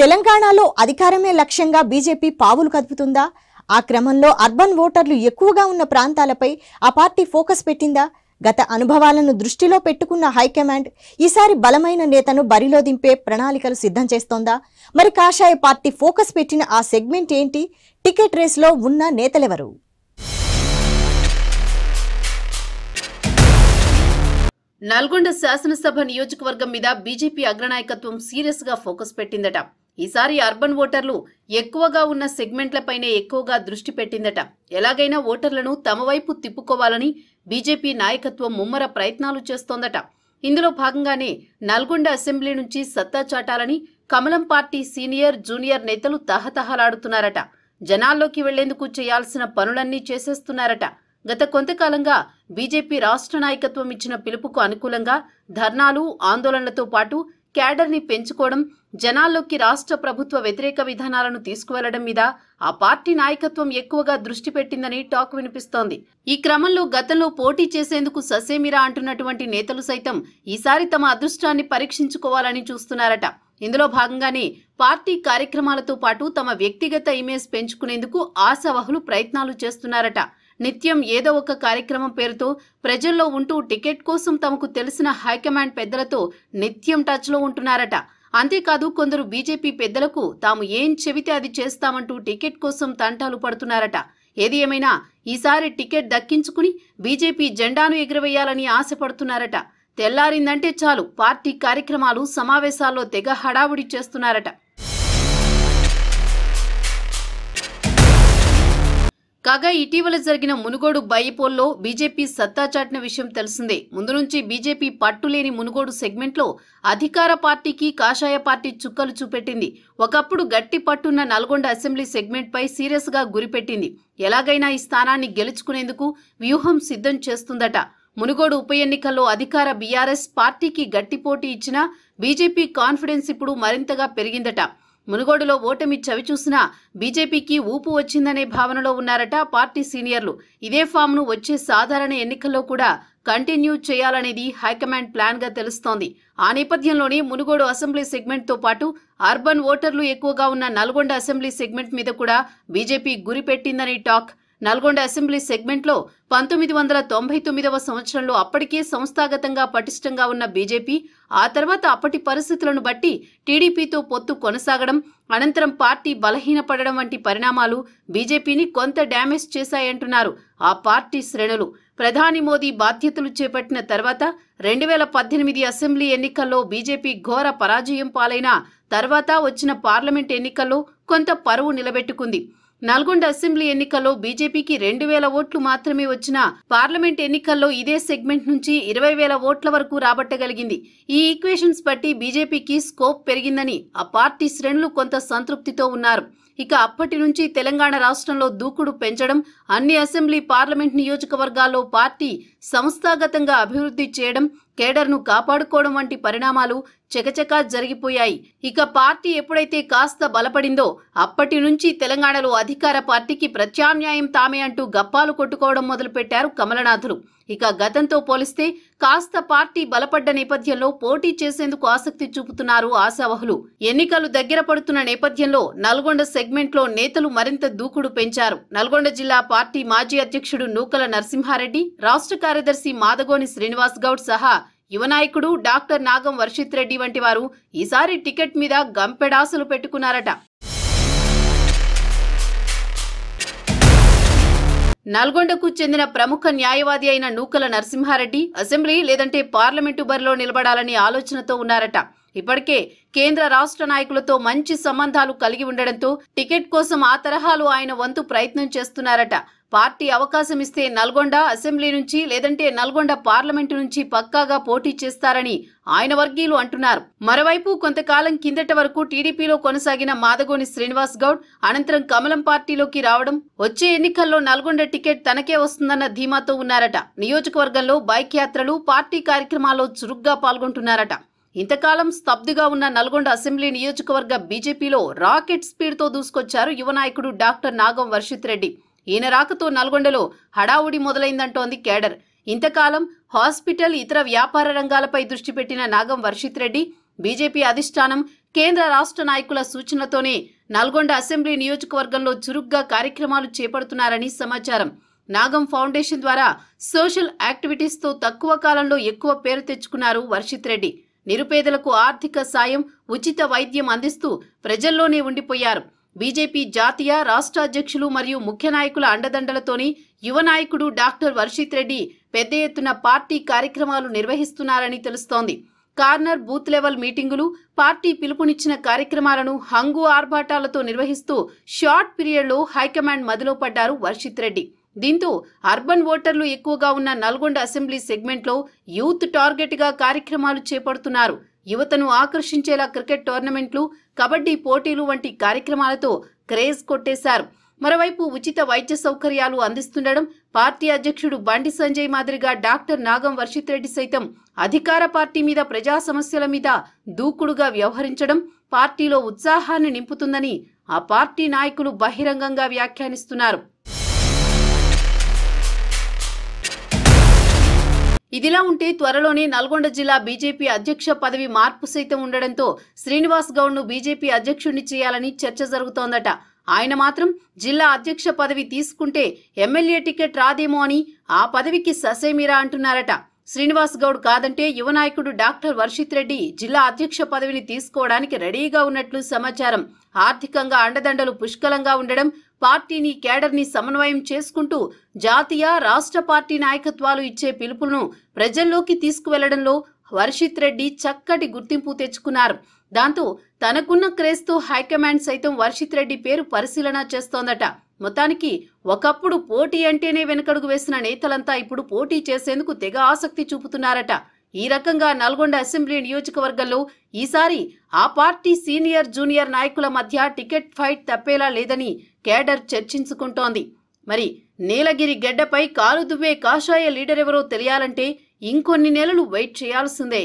తెలంగాణలో అధికారమే లక్ష్యంగా బీజేపీ పావులు కదుపుతుందా ఆ క్రమంలో అర్బన్ ఓటర్లు ఎక్కువగా ఉన్న ప్రాంతాలపై ఆ పార్టీ ఫోకస్ పెట్టిందా గత అనుభవాలను దృష్టిలో పెట్టుకున్న హైకమాండ్ ఈసారి బలమైన నేతను బరిలో దింపే ప్రణాళికలు సిద్ధం చేస్తోందా మరి కాషాయ పార్టీ ఫోకస్ పెట్టిన ఆ సెగ్మెంట్ ఏంటి టికెట్ రేస్లో ఉన్న నేతలెవరు నల్గొండ శాసనసభ నియోజకవర్గం మీద బీజేపీ అగ్రనాయకత్వం సీరియస్ గా ఫోకస్ పెట్టిందట ఈసారి అర్బన్ ఓటర్లు ఎక్కువగా ఉన్న సెగ్మెంట్లపైనే ఎక్కువగా దృష్టి పెట్టిందట ఎలాగైనా ఓటర్లను తమ వైపు తిప్పుకోవాలని బీజేపీ నాయకత్వం ముమ్మర ప్రయత్నాలు చేస్తోందట ఇందులో భాగంగానే నల్గొండ అసెంబ్లీ నుంచి సత్తా చాటాలని కమలం పార్టీ సీనియర్ జూనియర్ నేతలు తహతహలాడుతున్నారట జనాల్లోకి వెళ్లేందుకు చేయాల్సిన పనులన్నీ చేసేస్తున్నారట గత కొంతకాలంగా బీజేపీ రాష్ట్ర నాయకత్వం ఇచ్చిన పిలుపుకు అనుకూలంగా ధర్నాలు ఆందోళనలతో పాటు క్యాడర్ని పెంచుకోవడం జనాల్లోకి రాష్ట్ర ప్రభుత్వ వ్యతిరేక విధానాలను తీసుకువెళ్లడం మీద ఆ పార్టీ నాయకత్వం ఎక్కువగా దృష్టి పెట్టిందని టాక్ వినిపిస్తోంది ఈ క్రమంలో గతంలో పోటీ చేసేందుకు ససేమిరా అంటున్నటువంటి నేతలు సైతం ఈసారి తమ అదృష్టాన్ని పరీక్షించుకోవాలని చూస్తున్నారట ఇందులో భాగంగానే పార్టీ కార్యక్రమాలతో పాటు తమ వ్యక్తిగత ఇమేజ్ పెంచుకునేందుకు ఆశావహులు ప్రయత్నాలు చేస్తున్నారట నిత్యం ఏదో ఒక కార్యక్రమం పేరుతో ప్రజల్లో ఉంటూ టికెట్ కోసం తమకు తెలిసిన హైకమాండ్ పెద్దలతో నిత్యం టచ్లో ఉంటున్నారట అంతేకాదు కొందరు బీజేపీ పెద్దలకు తాము ఏం చెబితే అది చేస్తామంటూ టికెట్ కోసం తంటాలు పడుతున్నారట ఏది ఏమైనా ఈసారి టికెట్ దక్కించుకుని బీజేపీ జెండాను ఎగురవేయాలని ఆశపడుతున్నారట తెల్లారిందంటే చాలు పార్టీ కార్యక్రమాలు సమావేశాల్లో తెగ హడావుడి చేస్తున్నారట కాగా ఇటీవల జరిగిన మునుగోడు బైపోల్లో బీజేపీ సత్తా చాటిన విషయం తెలిసిందే ముందు నుంచి బీజేపీ పట్టులేని మునుగోడు సెగ్మెంట్లో అధికార పార్టీకి కాషాయ పార్టీ చుక్కలు చూపెట్టింది ఒకప్పుడు గట్టి పట్టున్న నల్గొండ అసెంబ్లీ సెగ్మెంట్పై సీరియస్గా గురిపెట్టింది ఎలాగైనా ఈ స్థానాన్ని గెలుచుకునేందుకు వ్యూహం సిద్ధం చేస్తుందట మునుగోడు ఉప ఎన్నికల్లో అధికార బీఆర్ఎస్ పార్టీకి గట్టి పోటీ ఇచ్చినా బీజేపీ కాన్ఫిడెన్స్ ఇప్పుడు మరింతగా పెరిగిందట మునుగోడులో ఓటమి చవి చూసినా బీజేపీకి ఊపు వచ్చిందనే భావనలో ఉన్నారట పార్టీ సీనియర్లు ఇదే ఫామ్ను వచ్చే సాధారణ ఎన్నికల్లో కూడా కంటిన్యూ చేయాలనేది హైకమాండ్ ప్లాన్గా తెలుస్తోంది ఆ నేపథ్యంలోనే మునుగోడు అసెంబ్లీ సెగ్మెంట్తో పాటు అర్బన్ ఓటర్లు ఎక్కువగా ఉన్న నల్గొండ అసెంబ్లీ సెగ్మెంట్ మీద కూడా బీజేపీ గురిపెట్టిందని టాక్ నల్గొండ అసెంబ్లీ సెగ్మెంట్లో పంతొమ్మిది వందల తొంభై తొమ్మిదవ సంవత్సరంలో అప్పటికే సంస్థాగతంగా పటిష్టంగా ఉన్న బీజేపీ ఆ తర్వాత అప్పటి పరిస్థితులను బట్టి టీడీపీతో పొత్తు కొనసాగడం అనంతరం పార్టీ బలహీనపడడం వంటి పరిణామాలు బీజేపీని కొంత డ్యామేజ్ చేశాయంటున్నారు ఆ పార్టీ శ్రేణులు ప్రధాని మోదీ బాధ్యతలు చేపట్టిన తర్వాత రెండు వేల పద్దెనిమిది అసెంబ్లీ ఎన్నికల్లో బీజేపీ ఘోర పరాజయం పాలైన తర్వాత వచ్చిన పార్లమెంట్ ఎన్నికల్లో కొంత పరువు నిలబెట్టుకుంది నల్గొండ అసెంబ్లీ ఎన్నికల్లో బీజేపీకి రెండు వేల ఓట్లు మాత్రమే వచ్చిన పార్లమెంట్ ఎన్నికల్లో ఇదే సెగ్మెంట్ నుంచి ఇరవై వేల ఓట్ల వరకు రాబట్టగలిగింది ఈ ఈక్వేషన్స్ బట్టి బీజేపీకి స్కోప్ పెరిగిందని ఆ పార్టీ శ్రేణులు కొంత సంతృప్తితో ఉన్నారు ఇక అప్పటి నుంచి తెలంగాణ రాష్ట్రంలో దూకుడు పెంచడం అన్ని అసెంబ్లీ పార్లమెంట్ నియోజకవర్గాల్లో పార్టీ సంస్థాగతంగా అభివృద్ధి చేయడం కేడర్ను కాపాడుకోవడం వంటి పరిణామాలు చకచకా జరిగిపోయాయి ఇక పార్టీ ఎప్పుడైతే కాస్త బలపడిందో అప్పటి నుంచి తెలంగాణలో అధికార పార్టీకి ప్రత్యామ్నాయం తామే అంటూ గప్పాలు కొట్టుకోవడం మొదలుపెట్టారు కమలనాథులు ఇక గతంతో పోలిస్తే కాస్త పార్టీ బలపడ్డ నేపథ్యంలో పోటీ చేసేందుకు ఆసక్తి చూపుతున్నారు ఆశావహులు ఎన్నికలు దగ్గర పడుతున్న నేపథ్యంలో నల్గొండ సెగ్మెంట్లో నేతలు మరింత దూకుడు పెంచారు నల్గొండ జిల్లా పార్టీ మాజీ అధ్యక్షుడు నూకల నరసింహారెడ్డి రాష్ట్ర కార్యదర్శి మాదగోని శ్రీనివాస్ గౌడ్ సహా యువ నాయకుడు డాక్టర్ నాగం వర్షిత్ రెడ్డి వంటి వారు ఈసారి టికెట్ మీద గంపెడాసులు పెట్టుకున్నారట నల్గొండకు చెందిన ప్రముఖ న్యాయవాది అయిన నూకల నరసింహారెడ్డి అసెంబ్లీ లేదంటే పార్లమెంటు బరిలో నిలబడాలని ఆలోచనతో ఉన్నారట ఇప్పటికే కేంద్ర రాష్ట్ర నాయకులతో మంచి సంబంధాలు కలిగి ఉండడంతో టికెట్ కోసం ఆ తరహాలు ఆయన వంతు ప్రయత్నం చేస్తున్నారట పార్టీ అవకాశం ఇస్తే నల్గొండ అసెంబ్లీ నుంచి లేదంటే నల్గొండ పార్లమెంటు నుంచి పక్కాగా పోటీ చేస్తారని ఆయన వర్గీయులు అంటున్నారు మరోవైపు కొంతకాలం కిందట వరకు టీడీపీలో కొనసాగిన మాదగోని శ్రీనివాస్ గౌడ్ అనంతరం కమలం పార్టీలోకి రావడం వచ్చే ఎన్నికల్లో నల్గొండ టికెట్ తనకే వస్తుందన్న ధీమాతో ఉన్నారట నియోజకవర్గంలో బైక్ యాత్రలు పార్టీ కార్యక్రమాల్లో చురుగ్గా పాల్గొంటున్నారట ఇంతకాలం స్తబ్దుగా ఉన్న నల్గొండ అసెంబ్లీ నియోజకవర్గ బీజేపీలో రాకెట్ స్పీడ్తో దూసుకొచ్చారు యువనాయకుడు డాక్టర్ నాగం వర్షిత్ రెడ్డి ఈయన రాకతో నల్గొండలో హడావుడి మొదలైందంటోంది కేడర్ ఇంతకాలం హాస్పిటల్ ఇతర వ్యాపార రంగాలపై దృష్టి పెట్టిన నాగం వర్షిత్ రెడ్డి బీజేపీ అధిష్టానం కేంద్ర రాష్ట్ర నాయకుల సూచనతోనే నల్గొండ అసెంబ్లీ నియోజకవర్గంలో చురుగ్గా కార్యక్రమాలు చేపడుతున్నారని సమాచారం నాగం ఫౌండేషన్ ద్వారా సోషల్ యాక్టివిటీస్తో తక్కువ కాలంలో ఎక్కువ పేరు తెచ్చుకున్నారు వర్షిత్ రెడ్డి నిరుపేదలకు ఆర్థిక సాయం ఉచిత వైద్యం అందిస్తూ ప్రజల్లోనే ఉండిపోయారు బీజేపీ జాతీయ రాష్ట్ర అధ్యక్షులు మరియు ముఖ్య నాయకుల అండదండలతోని యువ నాయకుడు డాక్టర్ వర్షిత్ రెడ్డి పెద్ద ఎత్తున పార్టీ కార్యక్రమాలు నిర్వహిస్తున్నారని తెలుస్తోంది కార్నర్ బూత్ లెవెల్ మీటింగులు పార్టీ పిలుపునిచ్చిన కార్యక్రమాలను హంగు ఆర్భాటాలతో నిర్వహిస్తూ షార్ట్ పీరియడ్లో హైకమాండ్ మదిలో పడ్డారు వర్షిత్ రెడ్డి దీంతో అర్బన్ ఓటర్లు ఎక్కువగా ఉన్న నల్గొండ అసెంబ్లీ సెగ్మెంట్లో యూత్ టార్గెట్గా కార్యక్రమాలు చేపడుతున్నారు యువతను ఆకర్షించేలా క్రికెట్ టోర్నమెంట్లు కబడ్డీ పోటీలు వంటి కార్యక్రమాలతో క్రేజ్ కొట్టేశారు మరోవైపు ఉచిత వైద్య సౌకర్యాలు అందిస్తుండడం పార్టీ అధ్యక్షుడు బండి సంజయ్ మాదిరిగా డాక్టర్ నాగం వర్షిత్ రెడ్డి సైతం అధికార పార్టీ మీద ప్రజా సమస్యల మీద దూకుడుగా వ్యవహరించడం పార్టీలో ఉత్సాహాన్ని నింపుతుందని ఆ పార్టీ నాయకులు బహిరంగంగా వ్యాఖ్యానిస్తున్నారు ఇదిలా ఉంటే త్వరలోనే నల్గొండ జిల్లా బీజేపీ అధ్యక్ష పదవి మార్పు సైతం ఉండడంతో శ్రీనివాస్ గౌడ్ను బీజేపీ అధ్యక్షుణ్ణి చేయాలని చర్చ జరుగుతోందట ఆయన మాత్రం జిల్లా అధ్యక్ష పదవి తీసుకుంటే ఎమ్మెల్యే టికెట్ రాదేమో అని ఆ పదవికి ససేమిరా అంటున్నారట శ్రీనివాస్ గౌడ్ కాదంటే యువనాయకుడు డాక్టర్ వర్షిత్ రెడ్డి జిల్లా అధ్యక్ష పదవిని తీసుకోవడానికి రెడీగా ఉన్నట్లు సమాచారం ఆర్థికంగా అండదండలు పుష్కలంగా ఉండడం పార్టీని కేడర్ని సమన్వయం చేసుకుంటూ జాతీయ రాష్ట్ర పార్టీ నాయకత్వాలు ఇచ్చే పిలుపులను ప్రజల్లోకి తీసుకువెళ్లడంలో వర్షిత్ రెడ్డి చక్కటి గుర్తింపు తెచ్చుకున్నారు దాంతో తనకున్న క్రేజ్తో హైకమాండ్ సైతం వర్షిత్ రెడ్డి పేరు పరిశీలన చేస్తోందట మొత్తానికి ఒకప్పుడు పోటీ అంటేనే వెనకడుగు వేసిన నేతలంతా ఇప్పుడు పోటీ చేసేందుకు తెగ ఆసక్తి చూపుతున్నారట ఈ రకంగా నల్గొండ అసెంబ్లీ నియోజకవర్గంలో ఈసారి ఆ పార్టీ సీనియర్ జూనియర్ నాయకుల మధ్య టికెట్ ఫైట్ తప్పేలా లేదని కేడర్ చర్చించుకుంటోంది మరి నీలగిరి గెడ్డపై కాలు దువ్వే కాషాయ లీడర్ ఎవరో తెలియాలంటే ఇంకొన్ని నెలలు వెయిట్ చేయాల్సిందే